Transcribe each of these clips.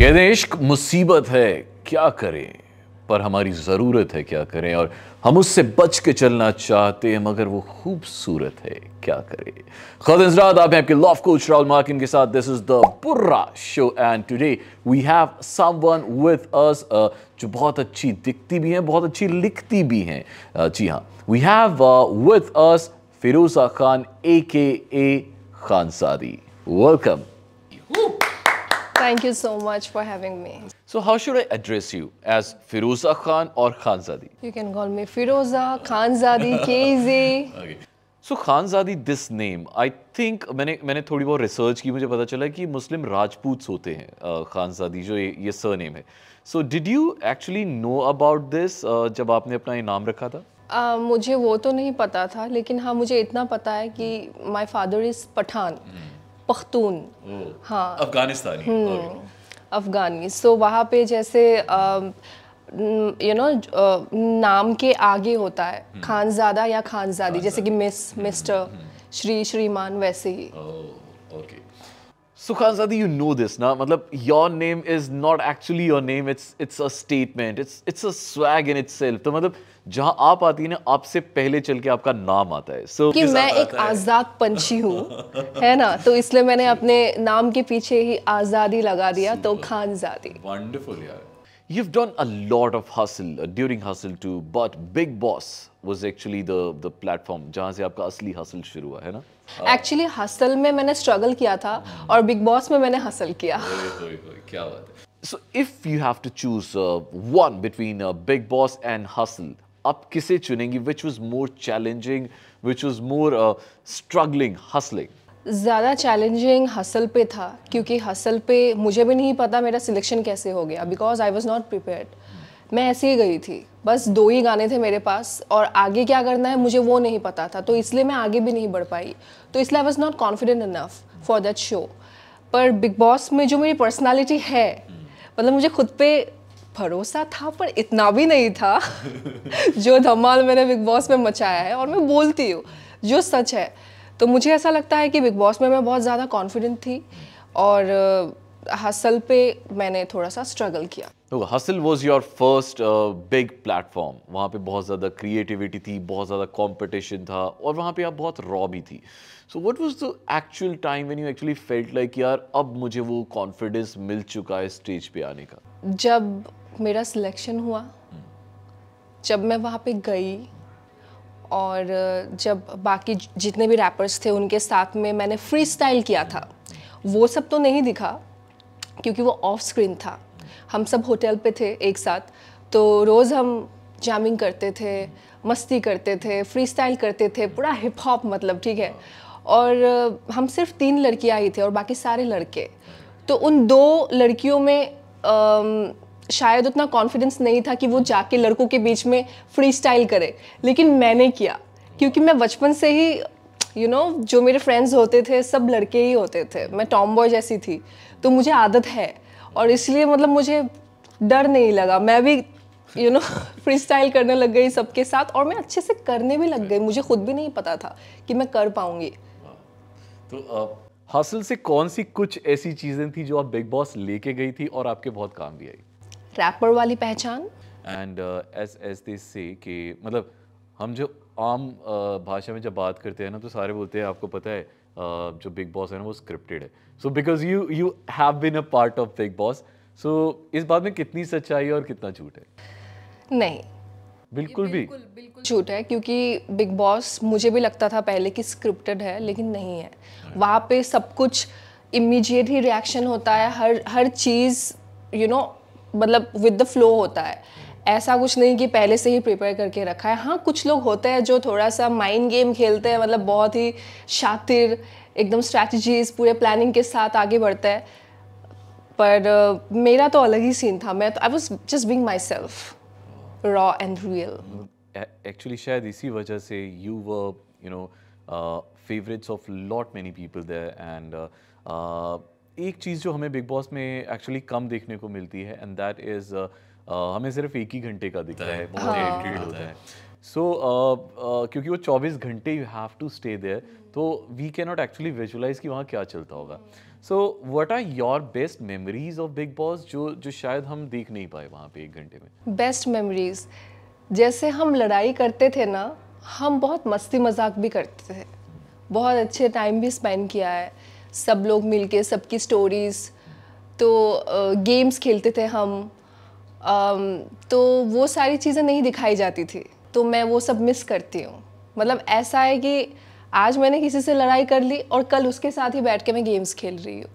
कहते इश्क मुसीबत है क्या करें पर हमारी ज़रूरत है क्या करें और हम उससे बच के चलना चाहते हैं मगर वो खूबसूरत है क्या करें खुद हजरात आप हैं आपके लॉफ कोच राहुल मार्किन के साथ this is the Burra show and today we have someone with us जो बहुत अच्छी दिखती भी हैं बहुत अच्छी लिखती भी हैं uh, जी हाँ we have with us Firoza Khan A K A Khanzadi welcome Thank you so much for having me. So how should I address you? As Firoza Khan or Khanzadi? You can call me Firoza, Khanzadi, KZ. okay. So so, Khanzadi this name I think मैंने मैंने थोड़ी बहुत research की मुझे पता चला कि मुस्लिम राजपूत होते हैं खानजादी जो ये, ये सर नेम है so did you actually know about this जब आपने अपना ये नाम रखा था Uh, मुझे वो तो नहीं पता था लेकिन हाँ मुझे इतना पता है कि my father is Pathan Pakhtun हाँ अफगानिस्तान हम्म, अफगानी सो वहाँ पे जैसे यू नो नाम के आगे होता है हम्म। खानजादा या खानजादी जैसे कि मिस हम्म, मिस्टर श्री श्रीमान वैसे ही okay Sukhan Zadi, you know this, na? Matlab, your name is not actually your name. It's it's a statement. It's it's a swag in itself. तो मतलब जहाँ आप आती है ना आपसे पहले चल के आपका नाम आता है so, कि मैं एक आजाद पंछी हूँ है ना तो इसलिए मैंने अपने नाम के पीछे ही आजादी लगा दिया तो खान जादी वंडरफुल यार you have done a lot of Hustle during Hustle two but Bigg Boss was actually the the जहाँ से आपका असली हसल शुरू हुआ है ना एक्चुअली हाँ। हसल में मैंने स्ट्रगल किया था हाँ। और बिग बॉस में मैंने हसल किया क्या बात है so if you have to choose one between Bigg Boss and Hustle आप किसे चुनेंगी which was more challenging which was more struggling hustling ज़्यादा चैलेंजिंग हसल पे था क्योंकि हसल पे मुझे भी नहीं पता मेरा सिलेक्शन कैसे हो गया because I was not prepared मैं ऐसे ही गई थी बस दो ही गाने थे मेरे पास और आगे क्या करना है मुझे वो नहीं पता था तो इसलिए मैं आगे भी नहीं बढ़ पाई तो इसलिए I was not confident enough for that show पर बिग बॉस में जो मेरी पर्सनैलिटी है मतलब मुझे खुद पे भरोसा था पर इतना भी नहीं था जो धमाल मैंने बिग बॉस में मचाया है और मैं बोलती हूँ जो सच है तो मुझे ऐसा लगता है कि बिग बॉस में मैं बहुत ज़्यादा कॉन्फिडेंट थी और हसल पे मैंने थोड़ा सा स्ट्रगल किया तो Hustle was your first big platform वहाँ पे बहुत ज़्यादा क्रिएटिविटी थी बहुत ज़्यादा कॉम्पिटिशन था और वहाँ पे आप बहुत रॉ भी थी so what was the actual time when you actually felt like यार अब मुझे वो कॉन्फिडेंस मिल चुका है स्टेज पे आने का जब मेरा सिलेक्शन हुआ जब मैं वहाँ पे गई और uh, जब बाकी जितने भी रैपर्स थे उनके साथ में मैंने फ्री स्टाइल किया था वो सब तो नहीं दिखा क्योंकि वो ऑफ स्क्रीन था हम सब होटल पे थे एक साथ तो रोज़ हम जैमिंग करते थे मस्ती करते थे फ्री स्टाइल करते थे पूरा हिप हॉप मतलब ठीक है और हम सिर्फ तीन लड़कियाँ ही थे और बाकी सारे लड़के तो उन दो लड़कियों में आ, शायद उतना कॉन्फिडेंस नहीं था कि वो जाके लड़कों के बीच में फ्री स्टाइल करे लेकिन मैंने किया क्योंकि मैं बचपन से ही यू you नो know, जो मेरे फ्रेंड्स होते थे सब लड़के ही होते थे मैं टॉम बॉय जैसी थी तो मुझे आदत है और इसलिए मतलब मुझे डर नहीं लगा मैं भी यू नो फ्री स्टाइल करने लग गई सबके साथ और मैं अच्छे से करने भी लग गई मुझे खुद भी नहीं पता था कि मैं कर पाऊंगी तो हासिल से कौन सी कुछ ऐसी चीज़ें थी जो आप बिग बॉस लेके गई थी और आपके बहुत काम भी आई रैपर वाली पहचान एंड एस एस दे से कि मतलब हम जो आम uh, भाषा में जब बात करते हैं ना तो सारे बोलते हैं आपको पता है Uh, जो बिग बॉस है ना वो स्क्रिप्टेड है so because you you have been a part of Bigg Boss so इस बात में कितनी सच्चाई है और कितना झूठ है नहीं बिल्कुल भी बिल्कुल झूठ है क्योंकि बिग बॉस मुझे भी लगता था पहले कि स्क्रिप्टेड है लेकिन नहीं है वहाँ पे सब कुछ इमीजिएट ही रिएक्शन होता है हर हर चीज़ यू नो मतलब विद द फ्लो होता है hmm. ऐसा कुछ नहीं कि पहले से ही प्रिपेयर करके रखा है हाँ कुछ लोग होते हैं जो थोड़ा सा माइंड गेम खेलते हैं मतलब बहुत ही शातिर एकदम स्ट्रैटेजीज पूरे प्लानिंग के साथ आगे बढ़ता है पर uh, मेरा तो अलग ही सीन था मैं तो I was just being myself raw and real actually शायद इसी वजह से you were you know favourites of lot many people the and एक चीज़ जो हमें बिग बॉस में एक्चुअली कम देखने को मिलती है एंड दैट इज़ हमें सिर्फ एक ही घंटे का दिखता हाँ। है बहुत हाँ।, हाँ। होता हाँ। है सो so, uh, uh, क्योंकि वो 24 घंटे you have to stay there तो we can not actually visualise कि वहाँ क्या चलता होगा so what are your best memories of Bigg Boss जो जो शायद हम देख नहीं पाए वहाँ पे एक घंटे में बेस्ट मेमोरीज जैसे हम लड़ाई करते थे ना हम बहुत मस्ती मजाक भी करते थे बहुत अच्छे टाइम भी स्पेंड किया है सब लोग मिलके सबकी स्टोरीज तो गेम्स खेलते थे हम तो वो सारी चीज़ें नहीं दिखाई जाती थी तो मैं वो सब मिस करती हूँ मतलब ऐसा है कि आज मैंने किसी से लड़ाई कर ली और कल उसके साथ ही बैठ के मैं गेम्स खेल रही हूँ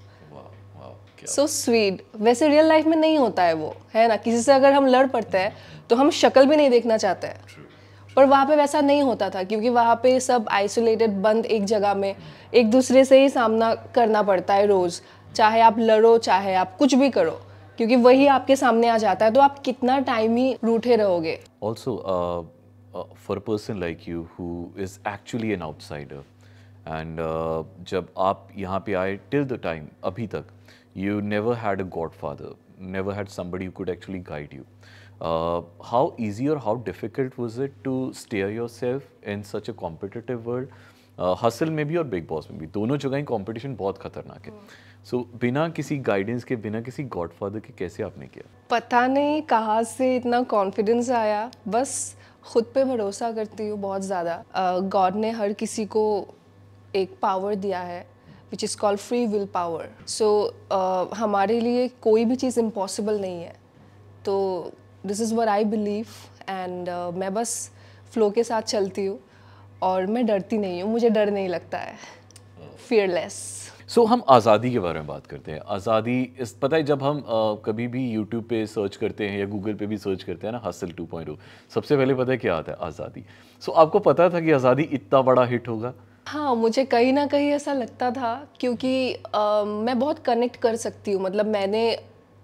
सो स्वीट वैसे रियल लाइफ में नहीं होता है वो है ना किसी से अगर हम लड़ पड़ते हैं तो हम शक्ल भी नहीं देखना चाहते हैं पर वहाँ पे वैसा नहीं होता था क्योंकि वहाँ पे सब आइसोलेटेड बंद एक जगह में एक दूसरे से ही सामना करना पड़ता है रोज़ चाहे आप लड़ो चाहे आप कुछ भी करो क्योंकि वही आपके सामने आ जाता है तो आप कितना टाइम ही रूठे रहोगे also for person like you who is actually an outsider and जब आप यहाँ पे आए टिल द टाइम अभी तक you never had a godfather never had somebody could actually guide you how easy और how difficult was it to steer yourself in such a competitive world Hustle में भी और big Boss में भी दोनों जगह ही competition बहुत खतरनाक है सो हम्म। बिना किसी गाइडेंस के बिना किसी गॉडफादर के कैसे आपने किया पता नहीं कहाँ से इतना कॉन्फिडेंस आया बस खुद पे भरोसा करती हूँ बहुत ज़्यादा गॉड uh, ने हर किसी को एक पावर दिया है which is called free will power so हमारे लिए कोई भी चीज़ इम्पॉसिबल नहीं है तो this is what I believe and मैं बस फ्लो के साथ चलती हूँ और मैं डरती नहीं हूँ मुझे डर नहीं लगता है फियरलेस सो so, हम आज़ादी के बारे में बात करते हैं आज़ादी इस पता है जब हम आ, कभी भी यूट्यूब पे सर्च करते हैं या गूगल पे भी सर्च करते हैं ना हासिल 2.0 सबसे पहले पता है क्या आता है आज़ादी सो so, आपको पता था कि आज़ादी इतना बड़ा हिट होगा हाँ मुझे कहीं ना कहीं ऐसा लगता था क्योंकि आ, मैं बहुत कनेक्ट कर सकती हूँ मतलब मैंने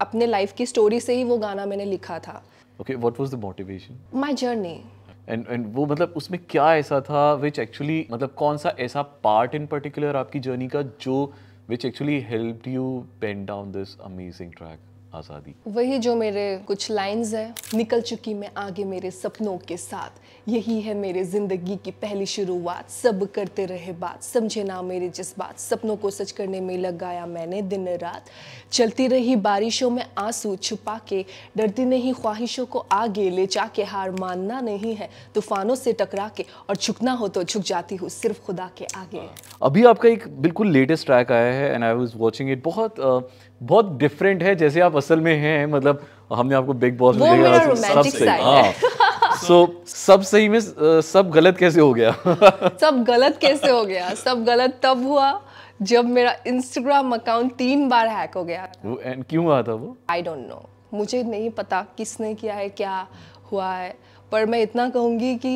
अपने लाइफ की स्टोरी से ही वो गाना मैंने लिखा था okay what was the motivation my journey and and वो मतलब उसमें क्या ऐसा था विच एक्चुअली मतलब कौन सा ऐसा पार्ट इन पर्टिकुलर आपकी जर्नी का जो which actually help you pen down this amazing track आज़ादी वही जो मेरे कुछ लाइंस है निकल चुकी मैं आगे मेरे सपनों के साथ यही है मेरे ज़िंदगी की पहली शुरुआत सब करते रहे बात समझे ना मेरे जज्बात सपनों को सच करने में लगाया मैंने दिन रात चलती रही बारिशों में आंसू छुपा के डरती नहीं ख्वाहिशों को आगे ले जाके हार मानना नहीं है तूफानों से टकरा के और झुकना हो तो झुक जाती हूँ सिर्फ खुदा के आगे हाँ। अभी आपका एक बिल्कुल लेटेस्ट ट्रैक आया है and I was watching it बहुत बहुत डिफरेंट है जैसे आप असल में हैं मतलब हमने आपको बिग बॉस में देखा सबसे हाँ सो so, सब सही में सब गलत कैसे हो गया सब गलत कैसे हो गया सब गलत तब हुआ जब मेरा इंस्टाग्राम अकाउंट तीन बार हैक हो गया एंड क्यों हुआ था वो आई डोंट नो मुझे नहीं पता किसने किया है क्या हुआ है पर मैं इतना कहूंगी कि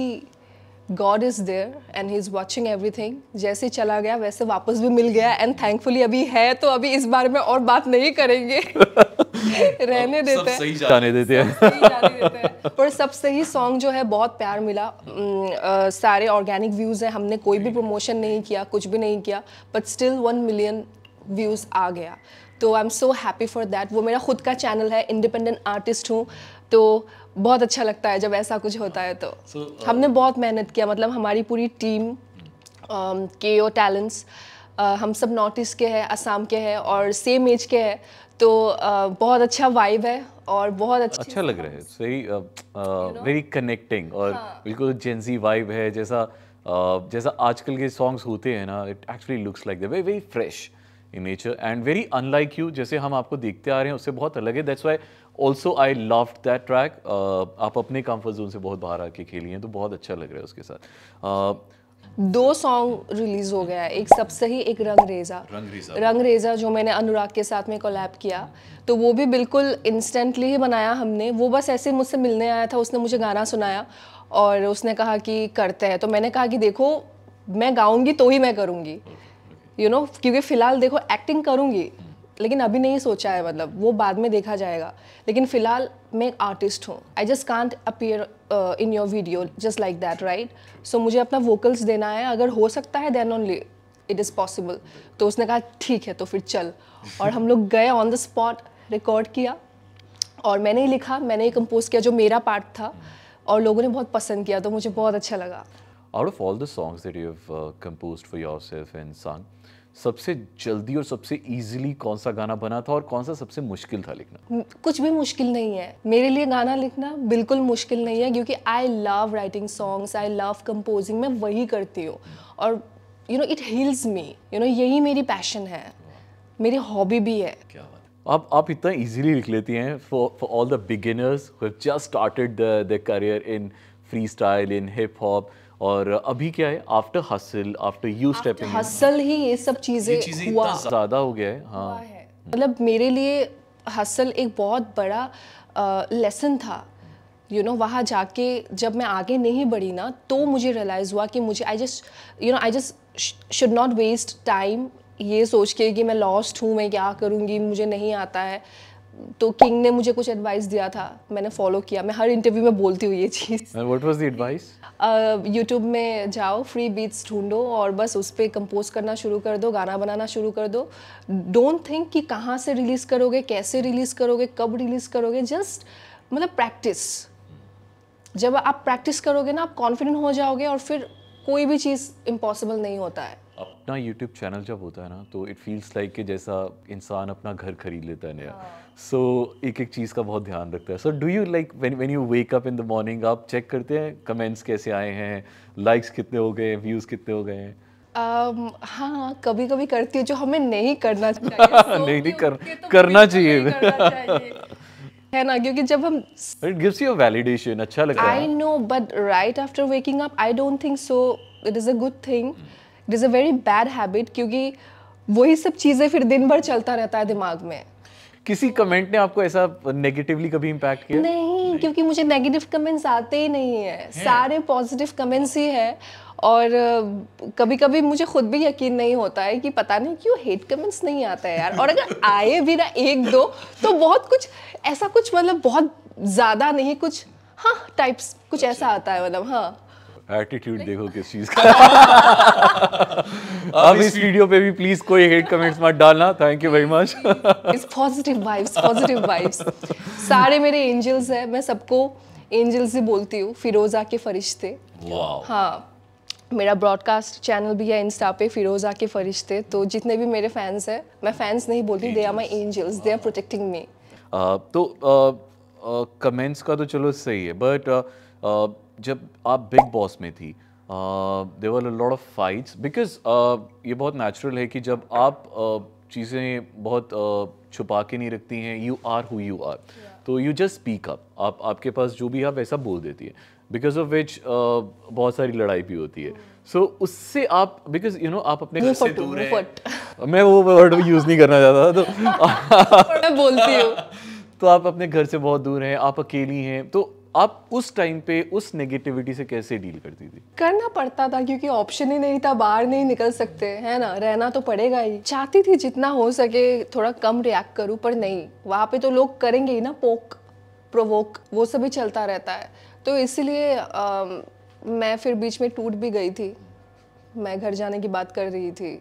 God is there and he is watching everything जैसे चला गया वैसे वापस भी मिल गया एंड थैंकफुली अभी है तो अभी इस बारे में और बात नहीं करेंगे रहने देते हैं जाने देते हैं पर सबसे ही सॉन्ग जो है बहुत प्यार मिला सारे ऑर्गेनिक व्यूज हैं हमने कोई भी प्रमोशन नहीं किया कुछ भी नहीं किया but still one million views आ गया तो I am so happy for that वो मेरा खुद का चैनल है इंडिपेंडेंट आर्टिस्ट हूँ तो बहुत अच्छा लगता है जब ऐसा कुछ होता है तो so, uh, हमने बहुत मेहनत किया मतलब हमारी पूरी टीम के ओ टैलेंट्स हम सब नॉर्थ ईस्ट के हैं असम के हैं और सेम एज के हैं तो बहुत अच्छा वाइब है और बहुत अच्छा अच्छा लग रहा है वेरी वेरी कनेक्टिंग और हाँ। बिल्कुल जेंजी वाइब है जैसा जैसा आजकल के सॉन्ग्स होते हैं ना it actually looks like the very very fresh in nature and very unlike you जैसे हम आपको देखते आ रहे हैं उससे बहुत अलग है that's why also I love that track आप अपने कंफर्ट जोन से बहुत बाहर आके खेली हैं तो बहुत अच्छा लग रहा है उसके साथ uh, दो सॉन्ग रिलीज हो गया एक सबसे ही एक रंग रेजा रंग रेजा रंग रेजा जो मैंने अनुराग के साथ में कोलैब किया तो वो भी बिल्कुल इंस्टेंटली ही बनाया हमने वो बस ऐसे मुझसे मिलने आया था उसने मुझे गाना सुनाया और उसने कहा कि करते हैं तो मैंने कहा कि देखो मैं गाऊंगी तो ही मैं करूँगी यू नो क्योंकि फ़िलहाल देखो एक्टिंग करूँगी लेकिन अभी नहीं सोचा है मतलब वो बाद में देखा जाएगा लेकिन फिलहाल मैं एक आर्टिस्ट हूँ I just can't appear in your video just like that right so मुझे अपना वोकल्स देना है अगर हो सकता है then only it is possible तो उसने कहा ठीक है तो फिर चल और हम लोग गए ऑन द स्पॉट रिकॉर्ड किया और मैंने ही लिखा मैंने ही कंपोज किया जो मेरा पार्ट था और लोगों ने बहुत पसंद किया तो मुझे बहुत अच्छा लगा Out of all the songs that you uh, composed for yourself and sung, सबसे जल्दी और सबसे इजीली कौन सा गाना बना था और कौन सा सबसे मुश्किल था लिखना हम्म, कुछ भी मुश्किल नहीं है मेरे लिए गाना लिखना बिल्कुल मुश्किल नहीं है क्योंकि I love writing songs I love composing मैं वही करती हूँ और you know it heals me you know यही मेरी पैशन है मेरी हॉबी भी है क्या आप आप इतना इजीली लिख लेती हैं for all the beginners who have just started the career in freestyle in hip hop और अभी क्या है after Hustle after you step Hustle ही ये सब चीज़ें हुआ ज़्यादा हो गया है हाँ मतलब मेरे लिए हसल एक बहुत बड़ा लेसन था यू नो वहाँ जाके जब मैं आगे नहीं बढ़ी ना तो मुझे रियलाइज़ हुआ कि मुझे I just you know I just should not waste time ये सोच के कि मैं लॉस्ट हूँ मैं क्या करूँगी मुझे नहीं आता है तो किंग ने मुझे कुछ एडवाइस दिया था मैंने फॉलो किया मैं हर इंटरव्यू में बोलती हूँ ये चीज़ what was the advice YouTube में जाओ फ्री बीट्स ढूंढो और बस उस पर कंपोज करना शुरू कर दो गाना बनाना शुरू कर दो डोंट थिंक कि कहाँ से रिलीज़ करोगे कैसे रिलीज़ करोगे कब रिलीज़ करोगे जस्ट मतलब प्रैक्टिस जब आप प्रैक्टिस करोगे ना आप कॉन्फिडेंट हो जाओगे और फिर कोई भी चीज़ इम्पॉसिबल नहीं होता है अपना यूट्यूब चैनल जब होता है ना तो इट फील्स लाइक कि जैसा इंसान अपना घर खरीद लेता है नया सो हाँ। so, एक एक चीज़ का बहुत ध्यान रखता है so do you like when when you wake up in the morning आप चेक करते हैं कमेंट्स कैसे आए हैं लाइक्स कितने हो गए व्यूज़ कितने हो गए हैं Um, हाँ कभी कभी करती हूँ जो हमें नहीं करना चाहिए नहीं नहीं कर, तो करना चाहिए है ना क्योंकि जब हम इट गिव्स यू वैलिडेशन अच्छा लगता है I know but right after waking up I don't think so it is a good thing it is a very bad habit क्योंकि वही सब चीज़ें फिर दिन भर चलता रहता है दिमाग में किसी कमेंट ने आपको ऐसा नेगेटिवली कभी इम्पैक्ट किया नहीं, नहीं क्योंकि मुझे नेगेटिव कमेंट्स आते ही नहीं है, है? सारे पॉजिटिव कमेंट्स ही है और कभी कभी मुझे खुद भी यकीन नहीं होता है कि पता नहीं क्यों हेट कमेंट्स नहीं आता है यार और अगर आए भी ना एक दो तो बहुत कुछ ऐसा कुछ मतलब बहुत ज़्यादा नहीं कुछ हाँ टाइप्स कुछ अच्छा। ऐसा आता है मतलब हाँ एटीट्यूड देखो किस चीज का अब इस वीडियो पे भी प्लीज कोई हेट कमेंट्स मत डालना thank you very much it's positive vibes positive vibes सारे मेरे एंजल्स हैं मैं सबको एंजल्स से बोलती हूँ फिरोजा के फरिश्ते हाँ मेरा ब्रॉडकास्ट चैनल भी है इंस्टा पे फिरोजा के फरिश्ते तो जितने भी मेरे फैंस हैं मैं फैंस नहीं बोलती they are my angels they are protecting me तो कमेंट्स uh, uh, का तो चलो सही है बट uh, uh, जब आप बिग बॉस में थी there were lots of fights because ये बहुत नेचुरल है कि जब आप uh, चीज़ें बहुत uh, छुपा के नहीं रखती हैं you are who you are तो यू जस्ट स्पीक अप आप आपके पास जो भी आप वैसा बोल देती है बिकॉज ऑफ विच बहुत सारी लड़ाई भी होती है सो hmm. so, उससे आप बिकॉज यू नो आप अपने घर से दूर हैं मैं वो वर्ड यूज़ नहीं करना चाहता तो बोलती हूँ तो आप अपने घर से बहुत दूर हैं आप अकेली हैं तो आप उस टाइम पे उस नेगेटिविटी से कैसे डील करती थी करना पड़ता था क्योंकि ऑप्शन ही नहीं था बाहर नहीं निकल सकते है ना रहना तो पड़ेगा ही चाहती थी जितना हो सके थोड़ा कम रिएक्ट करूँ पर नहीं वहाँ पे तो लोग करेंगे ही ना पोक प्रोवोक वो सभी चलता रहता है तो इसलिए मैं फिर बीच में टूट भी गई थी मैं घर जाने की बात कर रही थी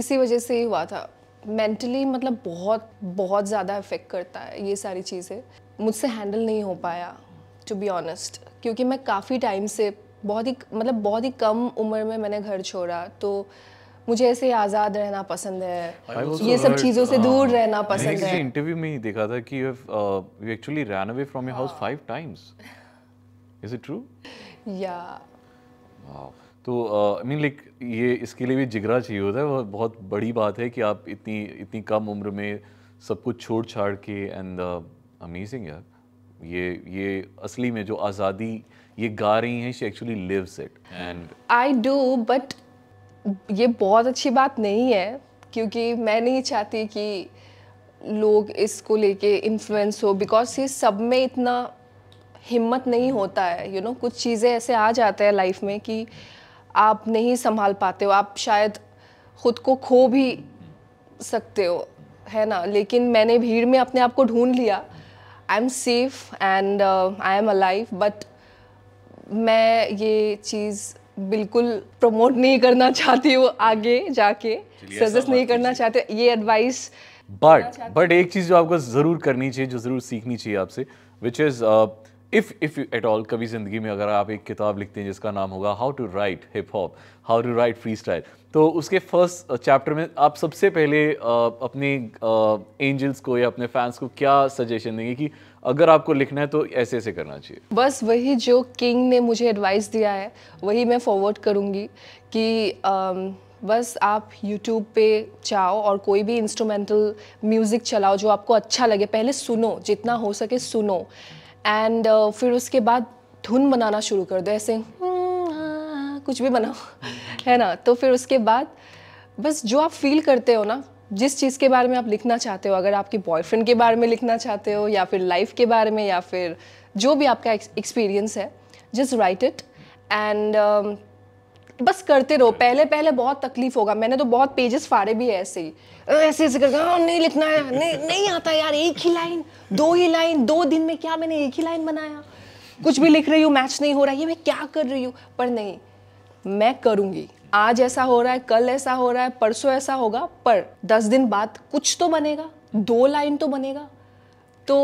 इसी वजह से ही हुआ था मेंटली मतलब बहुत बहुत ज़्यादा इफ़ेक्ट करता है ये सारी चीज़ें मुझसे हैंडल नहीं हो पाया टू बी ऑनेस्ट क्योंकि मैं काफ़ी टाइम से बहुत ही मतलब बहुत ही कम उम्र में मैंने घर छोड़ा तो मुझे ऐसे आज़ाद रहना पसंद है ये सब चीज़ों से हाँ। दूर रहना पसंद है इंटरव्यू में ही देखा था कि you actually ran away from your house five times is it true या तो आई मीन लाइक ये इसके लिए भी जिगरा चाहिए होता है वो बहुत बड़ी बात है कि आप इतनी इतनी कम उम्र में सब कुछ छोड़ छाड़ के एंड अमेजिंग uh, यार ये ये असली में जो आज़ादी ये गा रही हैं she actually lives it and I do but ये बहुत अच्छी बात नहीं है क्योंकि मैं नहीं चाहती कि लोग इसको लेके इन्फ्लुएंस हो बिकॉज ये सब में इतना हिम्मत नहीं होता है यू you नो know, कुछ चीज़ें ऐसे आ जाते हैं लाइफ में कि आप नहीं संभाल पाते हो आप शायद खुद को खो भी सकते हो है ना लेकिन मैंने भीड़ में अपने आप को ढूंढ लिया I am safe and I am a life but मैं ये चीज़ बिल्कुल प्रमोट नहीं करना चाहती हूँ आगे जाके सजेस्ट नहीं करना चाहती ये एडवाइस बट बट एक चीज़ जो आपको ज़रूर करनी चाहिए जो ज़रूर सीखनी चाहिए आपसे which is if if at all कभी ज़िंदगी में अगर आप एक किताब लिखते हैं जिसका नाम होगा how to write hip hop how to write freestyle तो उसके फर्स्ट चैप्टर uh, में आप सबसे पहले uh, अपने एंजल्स uh, को या अपने फैंस को क्या सजेशन देंगे कि अगर आपको लिखना है तो ऐसे ऐसे करना चाहिए बस वही जो किंग ने मुझे एडवाइस दिया है वही मैं फॉरवर्ड करूँगी कि um, बस आप यूट्यूब पे जाओ और कोई भी इंस्ट्रूमेंटल म्यूज़िक चलाओ जो आपको अच्छा लगे पहले सुनो जितना हो सके सुनो एंड uh, फिर उसके बाद धुन बनाना शुरू कर दो ऐसे हम्म, हाँ, कुछ भी बनाओ है ना तो फिर उसके बाद बस जो आप फील करते हो ना जिस चीज़ के बारे में आप लिखना चाहते हो अगर आपके बॉयफ्रेंड के बारे में लिखना चाहते हो या फिर लाइफ के बारे में या फिर जो भी आपका एक्सपीरियंस है जस्ट राइट इट एंड बस करते रहो पहले पहले बहुत तकलीफ होगा मैंने तो बहुत पेजेस फाड़े भी है ऐसे ही ऐसे ऐसे करके हाँ, नहीं लिखना है नहीं नहीं आता यार एक ही लाइन दो ही लाइन दो दिन में क्या मैंने एक ही लाइन बनाया कुछ भी लिख रही हूँ मैच नहीं हो रहा है मैं क्या कर रही हूँ पर नहीं मैं करूँगी आज ऐसा हो रहा है कल ऐसा हो रहा है परसों ऐसा होगा पर दस दिन बाद कुछ तो बनेगा दो लाइन तो बनेगा तो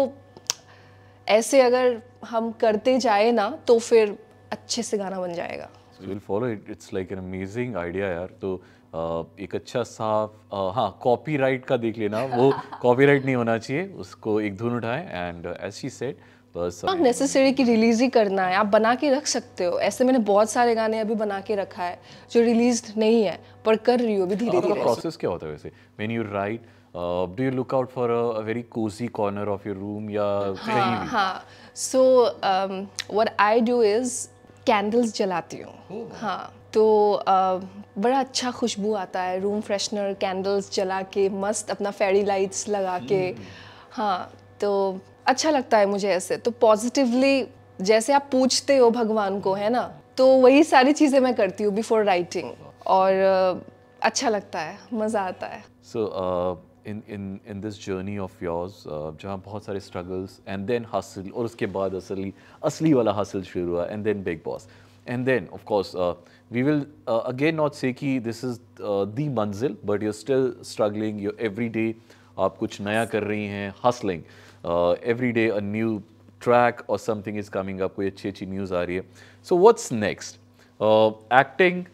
ऐसे अगर हम करते जाए ना तो फिर अच्छे से गाना बन जाएगा so will follow it it's like an amazing idea यार तो uh, एक अच्छा सा uh, हाँ कॉपीराइट का देख लेना वो कॉपीराइट नहीं होना चाहिए उसको एक धुन उठाए and as she said necessary की रिलीज ही करना है आप बना के रख सकते हो ऐसे मैंने बहुत सारे गाने अभी बना के रखा है जो रिलीज नहीं है पर कर रही हो अभी धीरे धीरे प्रोसेस क्या होता है वैसे when you write do you look out for a very cosy corner of your room या हाँ so what I do is candles जलाती हूँ oh, हाँ तो आ, बड़ा अच्छा खुशबू आता है रूम फ्रेशनर कैंडल्स जला के मस्त अपना फेरी लाइट्स लगा के hmm. हाँ तो अच्छा लगता है मुझे ऐसे तो पॉजिटिवली जैसे आप पूछते हो भगवान को है ना तो वही सारी चीज़ें मैं करती हूँ बिफोर राइटिंग और अच्छा लगता है मज़ा आता है सो so, uh... in in in this journey of yours jahan uh, बहुत सारे struggles and then hustle और उसके बाद असली असली वाला hustle शुरू हुआ and then big boss and then of course uh, we will uh, again not say कि this is uh, the manzil, but you're still struggling you're every day आप कुछ नया कर hustling uh, every day a new track or something is coming up कोई अच्छी अच्छी news आ रही so what's next uh, acting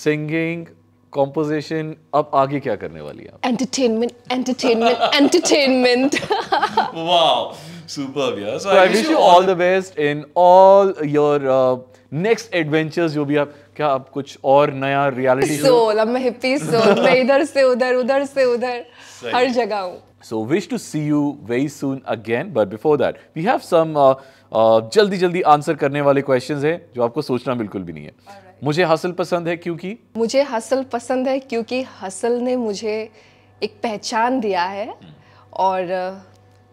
singing composition अब आगे क्या करने वाली है entertainment entertainment entertainment wow superb यार so I wish you all the best in all your next adventures जो भी आप क्या आप कुछ और नया रियलिटी शो अब मैं हिप्पी सो मैं इधर से उधर उधर से उधर हर जगह हूं so wish to see you very soon again but before that we have some जल्दी जल्दी आंसर करने वाले क्वेश्चंस हैं जो आपको सोचना बिल्कुल भी नहीं है right. मुझे हसल पसंद है क्योंकि मुझे हसल पसंद है क्योंकि हसल ने मुझे एक पहचान दिया है हम्म। और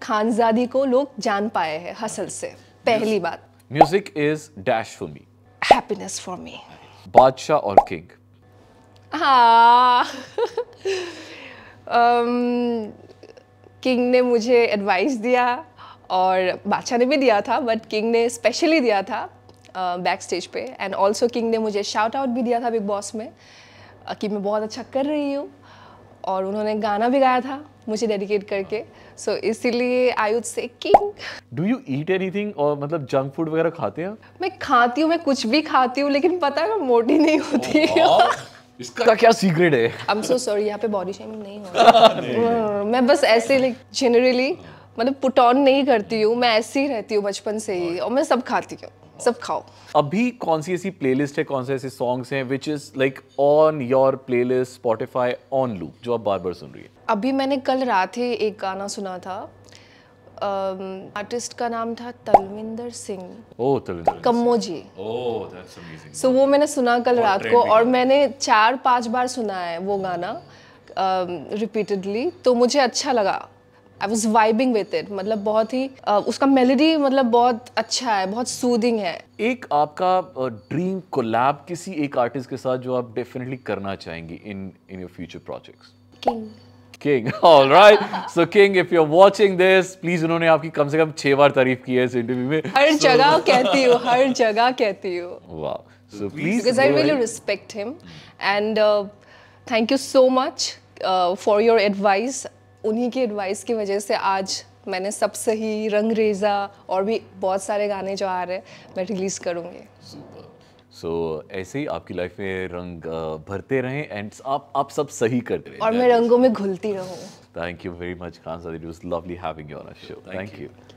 खानजादी को लोग जान पाए हैं हसल से पहली बात music is dash for me happiness for me Badshah और किंग हाँ किंग um, ने मुझे एडवाइस दिया और बादशाह ने भी दिया था बट किंग ने स्पेशली दिया था बैक स्टेज पे एंड ऑल्सो किंग ने मुझे शार्ट आउट भी दिया था बिग बॉस में कि मैं बहुत अच्छा कर रही हूँ और उन्होंने गाना भी गाया था मुझे डेडिकेट करके सो so, इसीलिए I would say king do you eat anything और मतलब जंक फूड वगैरह खाते हैं मैं खाती हूँ मैं कुछ भी खाती हूँ लेकिन पता है मैं मोटी नहीं होती oh, wow. इसका क्या सीक्रेट है आई एम सो सॉरी यहाँ पे बॉडी शेमिंग नहीं हो मैं बस ऐसे लाइक जनरली मतलब पुट ऑन नहीं करती हूँ मैं ऐसी ही रहती हूँ बचपन से ही और मैं सब खाती हूँ सब खाओ अभी कौन सी ऐसी प्लेलिस्ट है कौन से ऐसे सॉन्ग्स हैं which is like on your playlist Spotify on loop जो आप बार बार सुन रही है अभी मैंने कल रात ही एक गाना सुना था आर्टिस्ट um, का नाम था Talwinder Singh oh Talwinder Kammo ji oh that's amazing so वो मैंने सुना कल रात को और मैंने चार पांच बार सुना है वो गाना रिपीटेडली um, तो मुझे अच्छा लगा I was vibing with it मतलब बहुत ही uh, उसका मेलोडी मतलब बहुत अच्छा है बहुत सूदिंग है एक आपका ड्रीम uh, कोलैब किसी एक आर्टिस्ट के साथ जो आप डेफिनेटली करना चाहेंगे in in your future projects king king all right so king if you are watching this please उन्होंने आपकी कम से कम छह बार तारीफ की है इस इंटरव्यू में हर so, जगह कहती हूँ हर जगह कहती हूँ वाह so please because I really respect him and thank you so much for your advice उन्हीं के एडवाइस की वजह से आज मैंने सब सही रंग रेजा और भी बहुत सारे गाने जो आ रहे हैं मैं रिलीज़ करूँगी सो so, ऐसे ही आपकी लाइफ में रंग भरते रहें एंड आप आप सब सही करते रहे और मैं रंगों में घुलती रहूँ thank you very much Khan Sadir it was lovely having your show thank you